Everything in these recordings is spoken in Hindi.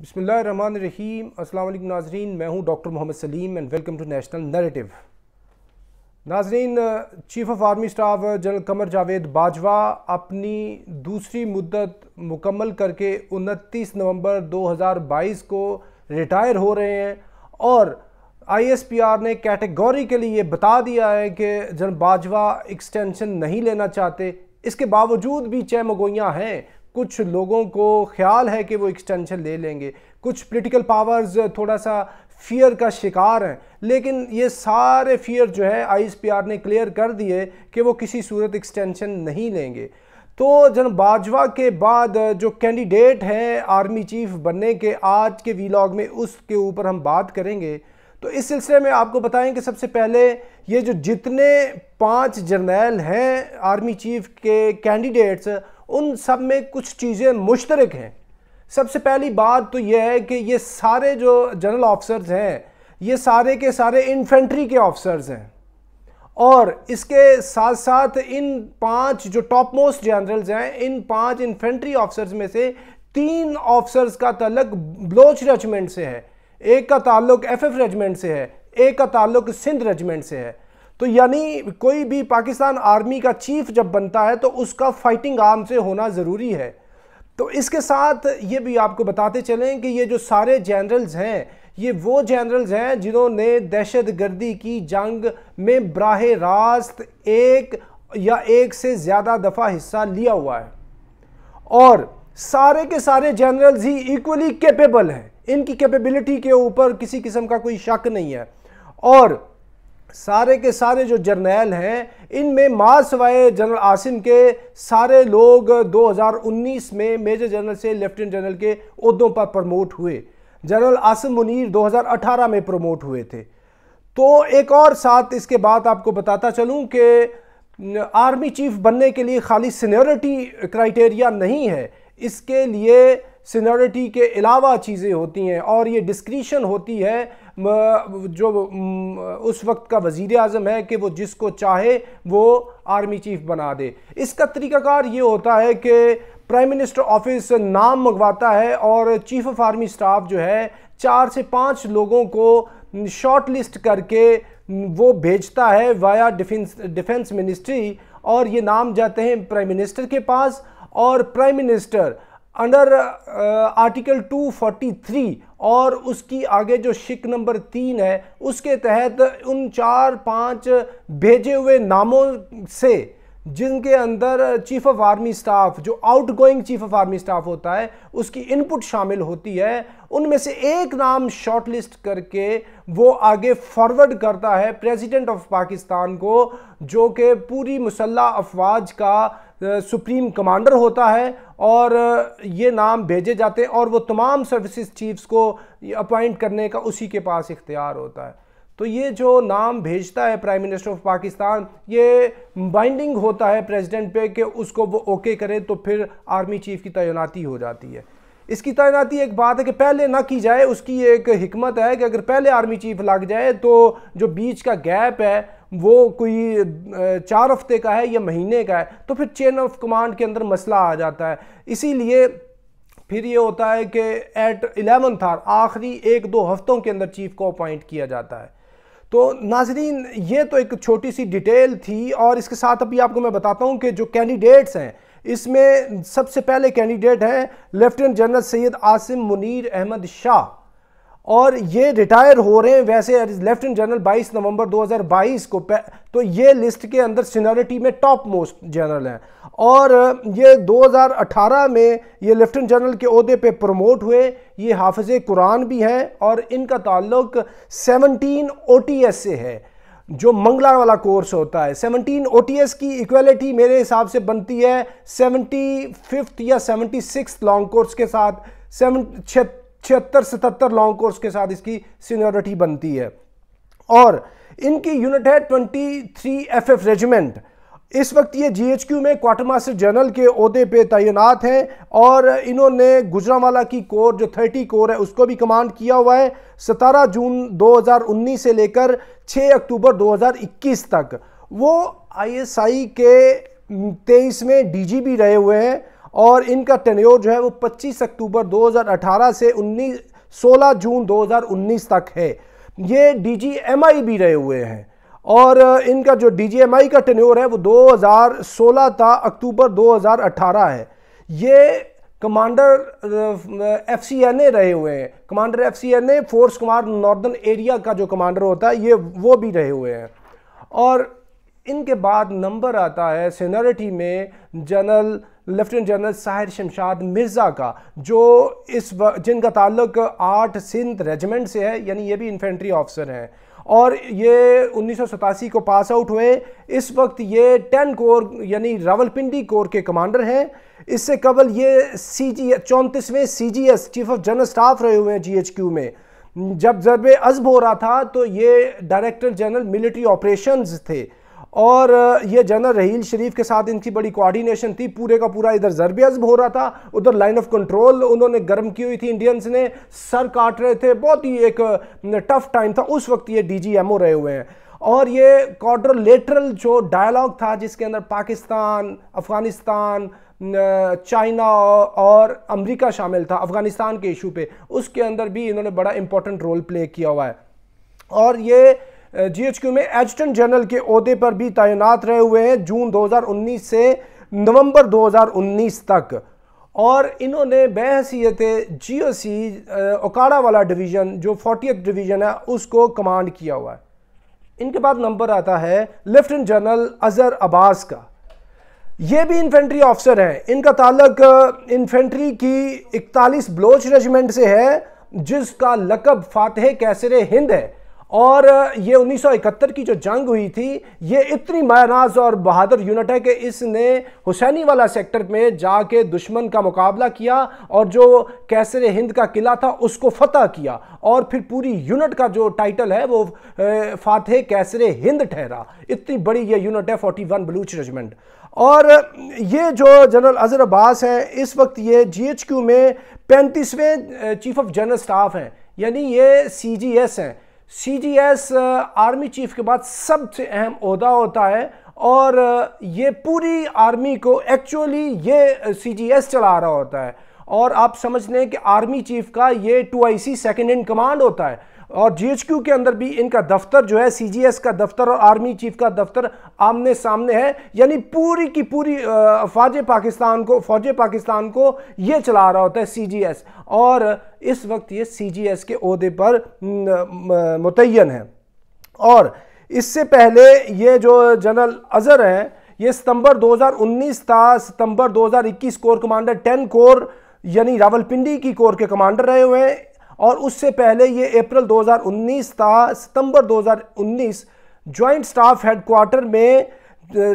बसमीम अल्लाम नाजरीन मैं हूँ doctor Mohammad Saleem and welcome to National Narrative नाजरीन chief of army staff general Qamar Javed Bajwa अपनी दूसरी मुद्दत मुकम्मल करके 29 नवंबर 2022 को रिटायर हो रहे हैं और आईएसपीआर ने के लिए ये बता दिया है कि जनरल बाजवा एक्सटेंशन नहीं लेना चाहते इसके बावजूद भी चय मगोइयाँ हैं कुछ लोगों को ख्याल है कि वो एक्सटेंशन ले लेंगे कुछ पॉलिटिकल पावर्स थोड़ा सा फियर का शिकार हैं लेकिन ये सारे फियर जो है आईएसपीआर ने क्लियर कर दिए कि वो किसी सूरत एक्सटेंशन नहीं लेंगे तो जन बाजवा के बाद जो कैंडिडेट हैं आर्मी चीफ बनने के आज के वीलॉग में उसके ऊपर हम बात करेंगे तो इस सिलसिले में आपको बताएं कि सबसे पहले ये जो जितने पांच जर्नैल हैं आर्मी चीफ के कैंडिडेट्स उन सब में कुछ चीज़ें मुश्तरक हैं सबसे पहली बात तो यह है कि ये सारे जो जनरल ऑफिसर्स हैं ये सारे के सारे इन्फेंट्री के ऑफिसर्स हैं और इसके साथ साथ इन पांच जो टॉप मोस्ट जनरल्स हैं इन पांच इन्फेंट्री ऑफिसर्स में से तीन ऑफिसर्स का तलक बलोच रेजिमेंट से है एक का ताल्लुक एफ रेजिमेंट से है एक का ताल्लुक सिंध रेजिमेंट से है तो यानी कोई भी पाकिस्तान आर्मी का चीफ जब बनता है तो उसका फाइटिंग आर्म से होना ज़रूरी है तो इसके साथ ये भी आपको बताते चलें कि ये जो सारे जनरल्स हैं ये वो जनरल्स हैं जिन्होंने दहशत गर्दी की जंग में बराह रास्त एक या एक से ज़्यादा दफ़ा हिस्सा लिया हुआ है और सारे के सारे जनरल्स ही इक्वली कैपेबल हैं इनकी कैपेबिलिटी के ऊपर किसी किस्म का कोई शक नहीं है और सारे के सारे जो जर्नैल हैं इनमें सवाए जनरल आसिम के सारे लोग 2019 में मेजर जनरल से लेफ्टिनेंट जनरल के उहदों पर प्रमोट हुए जनरल आसिम मुनीर 2018 में प्रमोट हुए थे तो एक और साथ इसके बाद आपको बताता चलूं कि आर्मी चीफ बनने के लिए खाली सीनियरिटी क्राइटेरिया नहीं है इसके लिए सीनियरिटी के अलावा चीज़ें होती हैं और ये डिस्क्रिशन होती है जो उस वक्त का वज़ी अजम है कि वो जिसको चाहे वो आर्मी चीफ बना दे इसका तरीक़ाकार ये होता है कि प्राइम मिनिस्टर ऑफिस नाम मंगवाता है और चीफ ऑफ आर्मी स्टाफ जो है चार से पाँच लोगों को शॉर्ट लिस्ट करके वो भेजता है वाया डिफेंस डिफेंस मिनिस्ट्री और ये नाम जाते हैं प्राइम मिनिस्टर के पास और प्राइम मिनिस्टर अंडर आर्टिकल 243 और उसकी आगे जो शिक नंबर तीन है उसके तहत उन चार पांच भेजे हुए नामों से जिनके अंदर चीफ ऑफ आर्मी स्टाफ जो outgoing chief of army staff होता है उसकी इनपुट शामिल होती है उनमें से एक नाम शॉर्टलिस्ट करके वो आगे फॉरवर्ड करता है प्रेसिडेंट ऑफ पाकिस्तान को जो कि पूरी मुसल्ला अफवाज का सुप्रीम कमांडर होता है और ये नाम भेजे जाते हैं और वो तमाम सर्विसेज चीफ्स को अपॉइंट करने का उसी के पास इख्तियार होता है तो ये जो नाम भेजता है प्राइम मिनिस्टर ऑफ पाकिस्तान ये बाइंडिंग होता है प्रेसिडेंट पे कि उसको वो ओके करे तो फिर आर्मी चीफ की तैनाती हो जाती है इसकी तैनाती एक बात है कि पहले ना की जाए उसकी एक हमत है कि अगर पहले आर्मी चीफ लग जाए तो जो बीच का गैप है वो कोई चार हफ्ते का है या महीने का है तो फिर चेन ऑफ कमांड के अंदर मसला आ जाता है इसीलिए फिर ये होता है कि एट एलेवंथ आर आखिरी एक दो हफ्तों के अंदर चीफ को अपॉइंट किया जाता है तो नाजरीन ये तो एक छोटी सी डिटेल थी और इसके साथ अभी आपको मैं बताता हूँ कि जो कैंडिडेट्स हैं इसमें सबसे पहले कैंडिडेट हैं लेफ्टिनेंट जनरल सैयद आसिम मुनीर अहमद शाह और ये रिटायर हो रहे हैं वैसे लेफ्टिनेंट जनरल 22 नवंबर 2022 को तो ये लिस्ट के अंदर सीनियरिटी में टॉप मोस्ट जनरल हैं और ये 2018 में ये लेफ्टिनेंट जनरल के अहदे पे प्रमोट हुए ये हाफिज कुरान भी हैं और इनका ताल्लुक 17 ओ से है जो मंगला वाला कोर्स होता है 17 ओ की इक्वलिटी मेरे हिसाब से बनती है सेवेंटी फिफ्थ या सेवेंटी सिक्स लॉन्ग कोर्स के साथ सेवन छिहत्तर सतहत्तर लॉन्ग कोर्स के साथ इसकी सीनियोरिटी बनती है और इनकी यूनिट है twenty three F F regiment इस वक्त ये जी एच क्यू में क्वार्टर मास्टर जनरल के अहदे पे तैनात हैं और इन्होंने गुजरावाला की कोर जो थर्टी कोर है उसको भी कमांड किया हुआ है सतारह जून 2019 से लेकर 6 अक्टूबर 2021 तक वो आईएसआई के तेईस में जी भी रहे हुए हैं और इनका टेन्योर जो है वो 25 अक्टूबर 2018 से 19 16 जून 2019 तक है ये डी जी एम आई भी रहे हुए हैं और इनका जो डी जी एम आई का टेन्योर है वो 2016 था अक्टूबर 2018 है ये commander F C N A रहे हुए हैं commander F C N A force command northern area का जो कमांडर होता है ये वो भी रहे हुए हैं और इनके बाद नंबर आता है सीनरिटी में general lieutenant general Sahir Shamshad Mirza का जो इस जिनका ताल्लुक आठ सिंध रेजिमेंट से है यानी ये भी इन्फेंट्री ऑफिसर हैं और ये उन्नीस को पास आउट हुए इस वक्त ये टेन कोर यानी रावलपिंडी कोर के कमांडर हैं इससे कबल ये सी जी चौंतीसवें C G S chief of general staff रहे हुए हैं जी एच क्यू में जब जब अजब हो रहा था तो ये डायरेक्टर जनरल मिलिट्री ऑपरेशंस थे और ये जनरल रहील शरीफ के साथ इनकी बड़ी कोऑर्डिनेशन थी पूरे का पूरा इधर जरब अजब हो रहा था उधर लाइन ऑफ कंट्रोल उन्होंने गर्म की हुई थी इंडियंस ने सर काट रहे थे बहुत ही एक टफ टाइम था उस वक्त ये डीजीएमओ रहे हुए हैं और ये क्वाड्रलेटरल जो डायलॉग था जिसके अंदर पाकिस्तान अफ़गानिस्तान चाइना और अमेरिका शामिल था अफ़गानिस्तान के इशू पे उसके अंदर भी इन्होंने बड़ा इंपॉर्टेंट रोल प्ले किया हुआ है और ये जीएचक्यू में एडिटन जनरल के अहदे पर भी तैनात रहे हुए हैं जून 2019 से नवंबर 2019 तक और इन्होंने बहसीत जी ओ सी ओकाड़ा वाला डिवीज़न जो फोर्टी डिवीज़न है उसको कमांड किया हुआ है इनके बाद नंबर आता है लेफ्टिनेंट जनरल अजहर अब्बास का ये भी इन्फेंट्री ऑफिसर हैं इनका ताल्लक इन्फेंट्री की इकतालीस ब्लोच रेजिमेंट से है जिसका लकब फातह कैसर हिंद है और ये 1971 की जो जंग हुई थी ये इतनी मायानाज और बहादुर यूनिट है कि इसने हुसैनी वाला सेक्टर में जाके दुश्मन का मुकाबला किया और जो कैसर हिंद का किला था उसको फतह किया और फिर पूरी यूनिट का जो टाइटल है वो फातह कैसर हिंद ठहरा इतनी बड़ी ये यूनिट है 41 बलूच रेजिमेंट और ये जो जनरल अजहर अब्बास हैं इस वक्त ये क्यू में पैंतीसवें चीफ ऑफ जनरल स्टाफ हैं यानी ये एस हैं सीजीएस आर्मी चीफ के बाद सबसे अहम अहदा होता है और ये पूरी आर्मी को एक्चुअली ये सीजीएस चला रहा होता है और आप समझ लें कि आर्मी चीफ का ये two I C second in command होता है और जीएचक्यू के अंदर भी इनका दफ्तर जो है सीजीएस का दफ्तर और आर्मी चीफ का दफ्तर आमने सामने है यानी पूरी की पूरी फौज पाकिस्तान को फौज पाकिस्तान को ये चला रहा होता है सीजीएस और इस वक्त ये सीजीएस के अहदे पर मुतन है और इससे पहले ये जो जनरल अजहर हैं ये सितंबर 2019 था सितंबर 2021 कोर कमांडर 10 कोर यानी रावलपिंडी की कोर के कमांडर रहे हुए हैं और उससे पहले ये अप्रैल 2019 था सितंबर 2019 जॉइंट स्टाफ हेडक्वार्टर में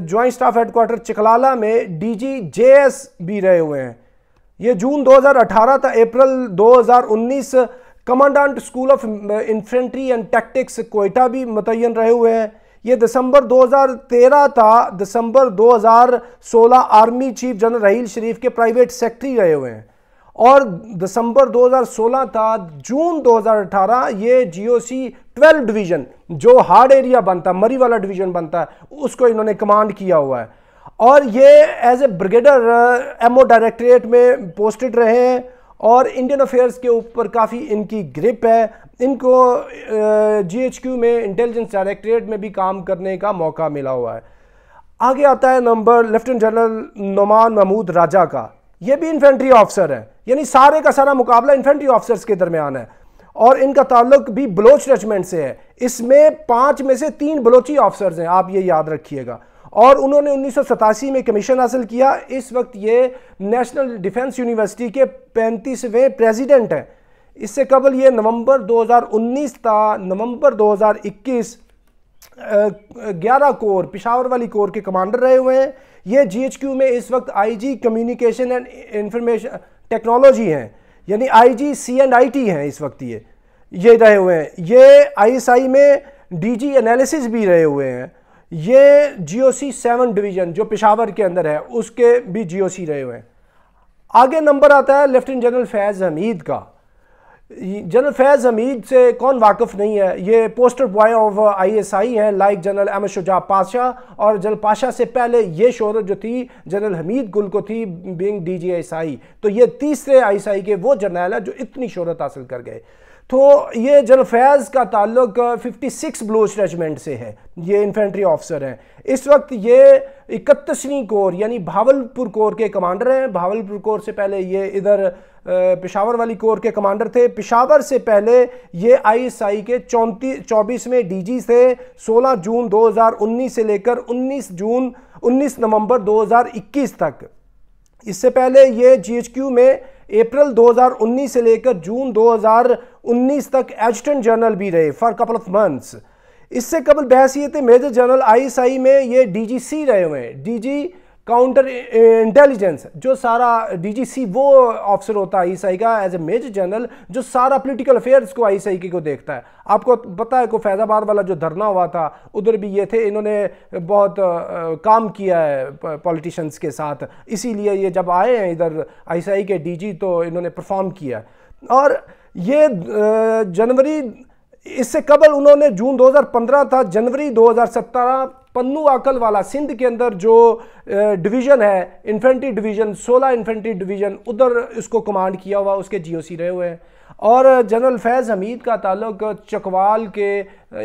जॉइंट स्टाफ हेडक्वार्टर चिकलाला में डीजी जेएस भी रहे हुए हैं ये जून 2018 था April 2019 commandant school of infantry and tactics Quetta भी मतयन रहे हुए हैं ये दिसंबर 2013 था दिसंबर 2016 army chief general Raheel Sharif के प्राइवेट सेक्रेटरी रहे हुए हैं और दिसंबर 2016 था जून 2018 ये जीओसी 12 डिवीज़न जो हार्ड एरिया बनता है मरी वाला डिवीज़न बनता है उसको इन्होंने कमांड किया हुआ है और ये as a brigadier MO directorate में पोस्टेड रहे हैं और इंडियन अफेयर्स के ऊपर काफ़ी इनकी ग्रिप है इनको जीएचक्यू uh, में इंटेलिजेंस डायरेक्टरेट में भी काम करने का मौका मिला हुआ है आगे आता है number lieutenant general Nauman Mahmood Raja का ये भी इन्फेंट्री ऑफिसर है यानी सारे का सारा मुकाबला इन्फेंट्री ऑफिसर्स के दरमियान है और इनका ताल्लुक भी बलोच रेजिमेंट से है इसमें पांच में से तीन बलोची ऑफिसर्स हैं आप ये याद रखिएगा और उन्होंने उन्नीस में कमीशन हासिल किया इस वक्त ये नेशनल डिफेंस यूनिवर्सिटी के पैंतीसवें प्रेसिडेंट हैं इससे कबल ये नवंबर 2019 था नवंबर 2021 ग्यारह कोर पिशावर वाली कोर के कमांडर रहे हुए हैं ये जीएचक्यू में इस वक्त IG communication and information technology हैं यानी आईजी सी एंड टी हैं इस वक्त ये ये रहे हुए हैं ये आईएसआई में डीजी एनालिसिस भी रहे हुए हैं ये जीओसी सेवन डिवीज़न जो पिशावर के अंदर है उसके भी जीओसी रहे हुए हैं आगे नंबर आता है लेफ्टिनेंट जनरल फैज़ हमीद का जनरल फैज़ हमीद से कौन वाकफ़ नहीं है ये poster boy of ISI uh, हैं लाइक जनरल अहमद शुजा पाशा और जनरल पाशा से पहले ये शहरत जो थी जनरल हमीद गुल को थी बींग डी जी आई तो ये तीसरे आईएसआई के वो जर्नैल है जो इतनी शहरत हासिल कर गए तो ये फैज का ताल्लुक 56 ब्लोच रेजिमेंट से है ये इन्फेंट्री ऑफिसर हैं इस वक्त ये इकतीसवीं कोर यानी भावलपुर कोर के कमांडर हैं भावलपुर कोर से पहले ये इधर पिशावर वाली कोर के कमांडर थे पिशावर से पहले ये आईएसआई के चौंतीस चौबीसवें डी थे 16 जून 2019 से लेकर 19 जून 19 नवंबर 2021 तक इससे पहले ये जीएचक्यू में अप्रैल 2019 से लेकर जून उन्नीस तक एजिटेंट जनरल भी रहे फॉर कपल ऑफ मंथ्स इससे कबल बहसीत मेजर जनरल आईएसआई में ये डीजीसी रहे हुए हैं डीजी काउंटर इंटेलिजेंस जो सारा डीजीसी वो ऑफिसर होता है आईएसआई का एज ए मेजर जनरल जो सारा पॉलिटिकल अफेयर्स को आईएसआई के को देखता है आपको पता है को फैज़ाबाद वाला जो धरना हुआ था उधर भी ये थे इन्होंने बहुत काम किया है पॉलिटिशियंस के साथ इसीलिए ये जब आए हैं इधर आईएसआई के डीजी तो इन्होंने परफॉर्म किया और ये जनवरी इससे कबल उन्होंने जून 2015 था जनवरी 2017 पन्नू आकल वाला सिंध के अंदर जो डिवीज़न है इन्फेंट्री डिवीज़न 16 इन्फेंट्री डिवीज़न उधर इसको कमांड किया हुआ उसके जीओसी रहे हुए हैं और जनरल फैज़ हमीद का ताल्लुक चकवाल के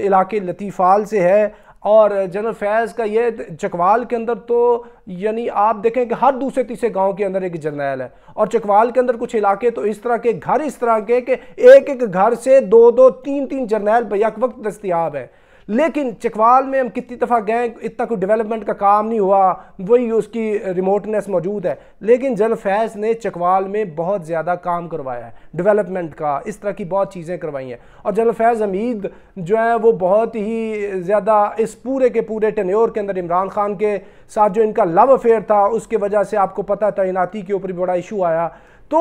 इलाके लतीफ़ाल से है और जनरल फैज़ का ये चकवाल के अंदर तो यानी आप देखें कि हर दूसरे तीसरे गांव के अंदर एक जर्नैल है और चकवाल के अंदर कुछ इलाके तो इस तरह के घर इस तरह के कि एक एक घर से दो दो तीन तीन जर्नैल बैक वक्त दस्तियाब है लेकिन चकवाल में हम कितनी दफ़ा गए इतना कोई डेवलपमेंट का काम नहीं हुआ वही उसकी रिमोटनेस मौजूद है लेकिन जलफैज ने चकवाल में बहुत ज़्यादा काम करवाया है डेवलपमेंट का इस तरह की बहुत चीज़ें करवाई हैं और जलफैज़ हमीद जो है वो बहुत ही ज़्यादा इस पूरे के पूरे टनोर के अंदर इमरान खान के साथ जो इनका लव अफेयर था उसके वजह से आपको पता तैनाती के ऊपर भी बड़ा इशू आया तो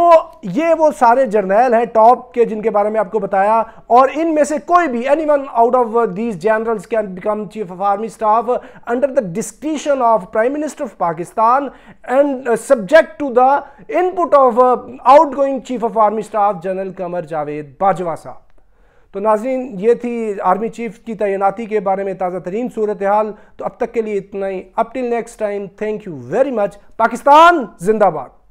ये वो सारे जर्नैल हैं टॉप के जिनके बारे में आपको बताया और इनमें से कोई भी any one out of these generals can become chief of army staff under the discretion of prime minister of Pakistan and subject to the input of outgoing chief of army staff general Qamar Javed Bajwa साहब तो नाजीन ये थी आर्मी चीफ की तैनाती के बारे में ताज़ा तरीन सूरत हाल तो अब तक के लिए इतना ही up till next time thank you very much Pakistan जिंदाबाद